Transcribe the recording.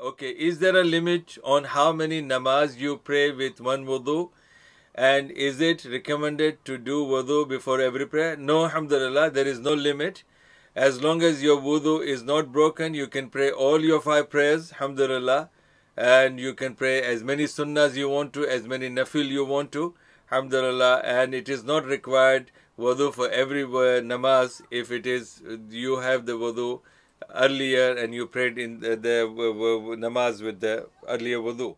okay, is there a limit on how many namaz you pray with one wudu? And is it recommended to do wudu before every prayer? No, alhamdulillah, there is no limit. As long as your wudu is not broken, you can pray all your five prayers, alhamdulillah. And you can pray as many sunnahs you want to, as many nafil you want to, alhamdulillah. And it is not required wudu for every namaz if it is you have the wudu earlier and you prayed in the, the namaz with the earlier wudu.